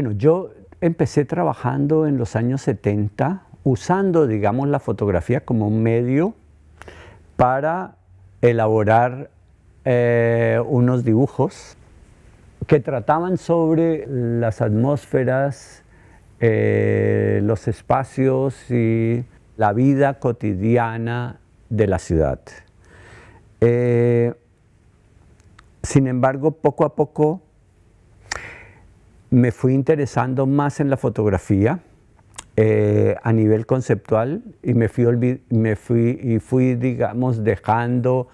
Bueno, yo empecé trabajando en los años 70 usando, digamos, la fotografía como un medio para elaborar eh, unos dibujos que trataban sobre las atmósferas, eh, los espacios y la vida cotidiana de la ciudad. Eh, sin embargo, poco a poco me fui interesando más en la fotografía eh, a nivel conceptual y me fui, me fui, y fui digamos, dejando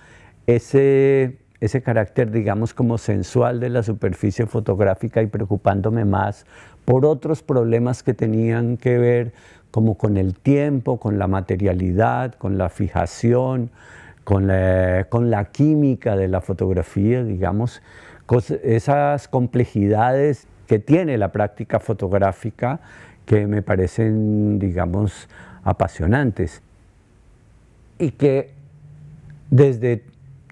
ese, ese carácter, digamos, como sensual de la superficie fotográfica y preocupándome más por otros problemas que tenían que ver como con el tiempo, con la materialidad, con la fijación, con la, con la química de la fotografía, digamos, esas complejidades que tiene la práctica fotográfica que me parecen, digamos, apasionantes y que desde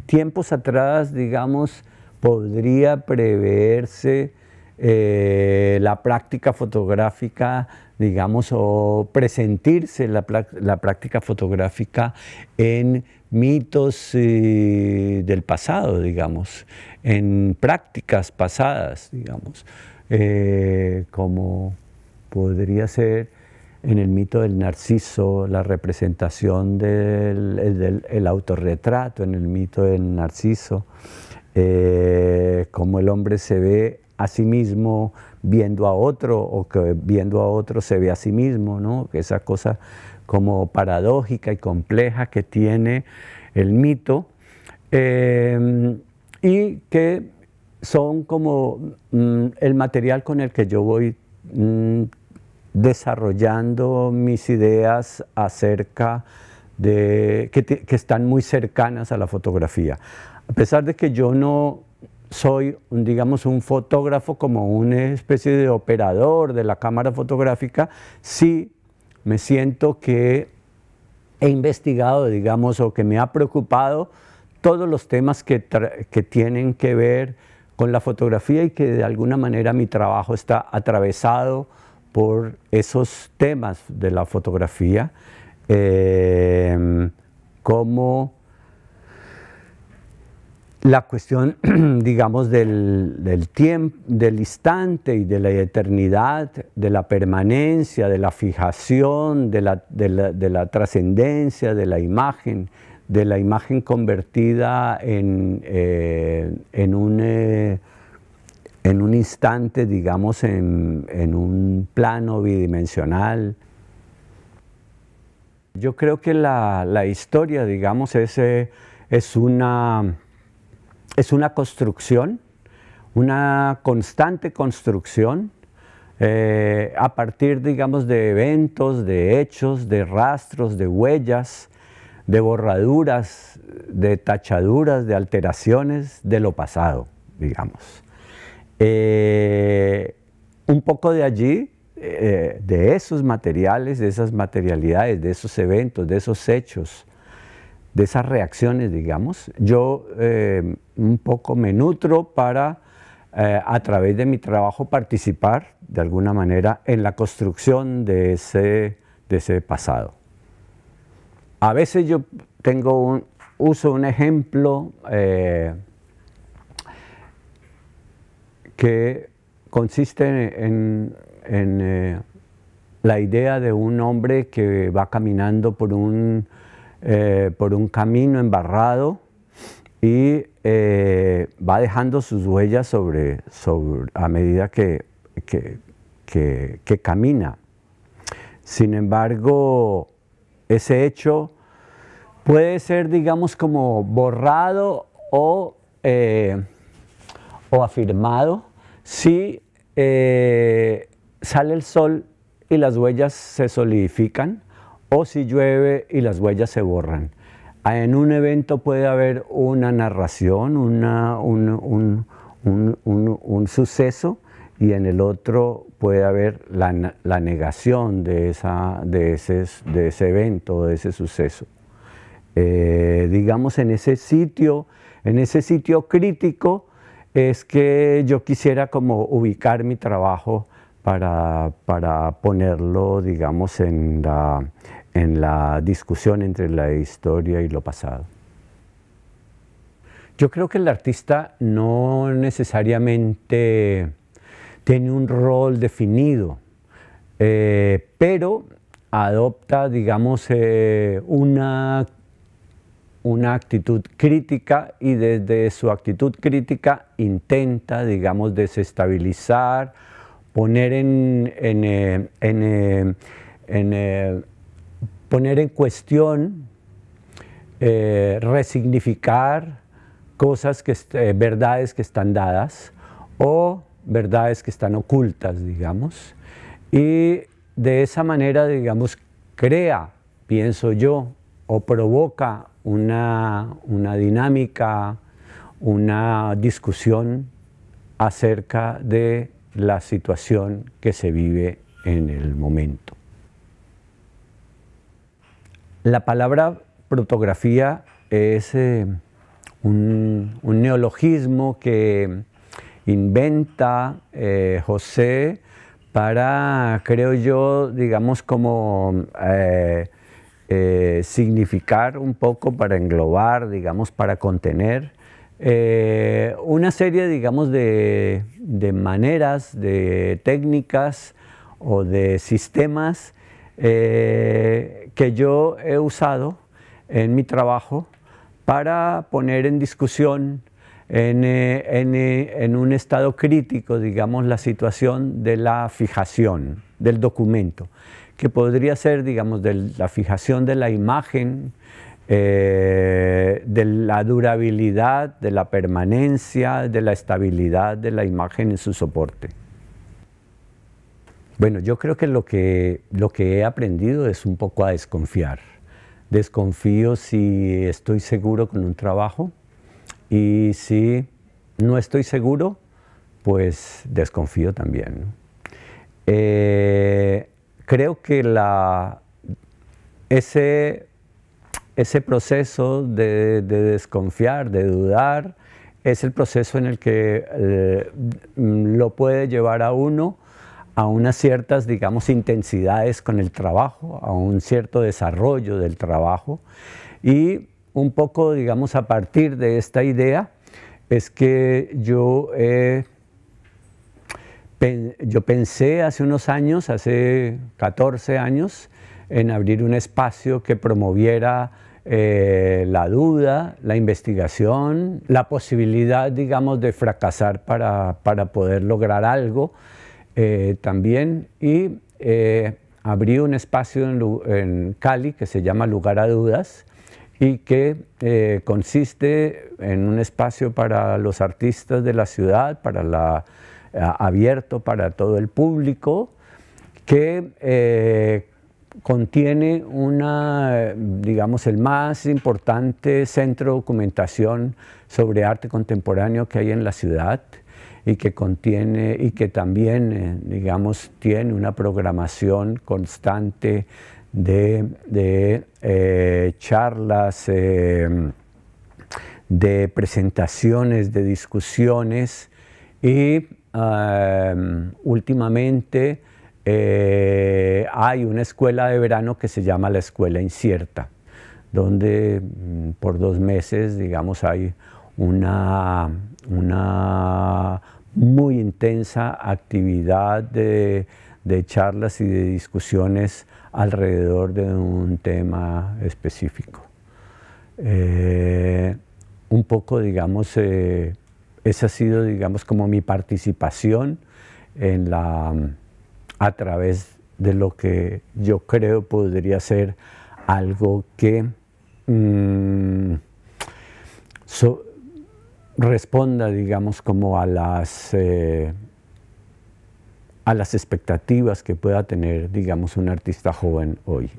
tiempos atrás, digamos, podría preverse eh, la práctica fotográfica, digamos, o presentirse la, práctica fotográfica en mitos eh, del pasado, digamos, en prácticas pasadas, digamos. Eh, como podría ser en el mito del narciso, la representación del autorretrato, en el mito del narciso, eh, como el hombre se ve a sí mismo viendo a otro o que viendo a otro se ve a sí mismo, ¿no? Esa cosa como paradójica y compleja que tiene el mito eh, y que son como mm, el material con el que yo voy mm, desarrollando mis ideas acerca de, que, están muy cercanas a la fotografía. A pesar de que yo no soy, digamos, un fotógrafo como una especie de operador de la cámara fotográfica, sí me siento que he investigado, digamos, o que me ha preocupado todos los temas que tienen que ver con la fotografía y que de alguna manera mi trabajo está atravesado por esos temas de la fotografía, eh, como la cuestión, digamos, del, tiempo, del instante y de la eternidad, de la permanencia, de la fijación, de la trascendencia, de la imagen, de la imagen convertida en, eh, eh, un, instante, digamos, en, un plano bidimensional. Yo creo que la, historia, digamos, es, eh, es, una, construcción, una constante construcción a partir, digamos, de eventos, de hechos, de rastros, de huellas, de borraduras, de tachaduras, de alteraciones de lo pasado, digamos. Eh, un poco de allí, eh, de esos materiales, de esas materialidades, de esos eventos, de esos hechos, de esas reacciones, digamos, yo eh, un poco me nutro para, a través de mi trabajo, participar de alguna manera en la construcción de ese, de ese pasado. A veces yo uso un ejemplo eh, que consiste en, eh, la idea de un hombre que va caminando por un, eh, por un camino embarrado y va dejando sus huellas sobre, a medida que, camina. Sin embargo, ese hecho puede ser, digamos, como borrado o, eh, o afirmado si eh, sale el sol y las huellas se solidifican o si llueve y las huellas se borran. En un evento puede haber una narración, un, suceso y en el otro puede haber la, negación de, esa, de, ese, de ese evento, de ese suceso. Eh, digamos, en ese sitio, en ese sitio crítico, es que yo quisiera como ubicar mi trabajo para, para ponerlo, digamos, en la, en la discusión entre la historia y lo pasado. Yo creo que el artista no necesariamente tiene un rol definido, eh, pero adopta, digamos, eh, una, una actitud crítica y desde su actitud crítica intenta, digamos, desestabilizar, poner en, eh, poner en cuestión, resignificar cosas, que, verdades que están dadas o verdades que están ocultas, digamos, y de esa manera, digamos, crea, pienso yo, o provoca una, dinámica, una discusión acerca de la situación que se vive en el momento. La palabra protografía es eh, un, neologismo que inventa eh, José para, creo yo, digamos como eh, eh, significar un poco, para englobar, digamos, para contener una serie, digamos, de, de, maneras, de técnicas o de sistemas que yo he usado en mi trabajo para poner en discusión eh, eh, en, un estado crítico, digamos, la situación de la fijación del documento, que podría ser, digamos, de la fijación de la imagen, eh, de la durabilidad, de la permanencia, de la estabilidad de la imagen en su soporte. Bueno, yo creo que lo que, lo que he aprendido es un poco a desconfiar. Desconfío si estoy seguro con un trabajo, y si no estoy seguro, pues desconfío también. Eh, creo que la, ese, ese proceso de, desconfiar, de dudar, es el proceso en el que eh, lo puede llevar a uno a unas ciertas, digamos, intensidades con el trabajo, a un cierto desarrollo del trabajo y un poco, digamos, a partir de esta idea, es que yo, eh, yo pensé hace unos años, hace 14 años, en abrir un espacio que promoviera eh, la duda, la investigación, la posibilidad, digamos, de fracasar para, poder lograr algo eh, también. Y abrí un espacio en, en, Cali que se llama Lugar a Dudas, y que eh, consiste en un espacio para los artistas de la ciudad, para la, eh, abierto para todo el público, que eh, contiene una, digamos, el más importante centro de documentación sobre arte contemporáneo que hay en la ciudad y que contiene y que también, digamos, tiene una programación constante de, eh, charlas, eh, de presentaciones, de discusiones y eh, últimamente hay una escuela de verano que se llama la Escuela Incierta, donde mm, por dos meses, digamos, hay una, muy intensa actividad de charlas y de discusiones alrededor de un tema específico. Eh, un poco, digamos, eh, esa ha sido, digamos, como mi participación en la, a través de lo que yo creo podría ser algo que mm, responda, digamos, como a las... Eh, a las expectativas que pueda tener, digamos, un artista joven hoy.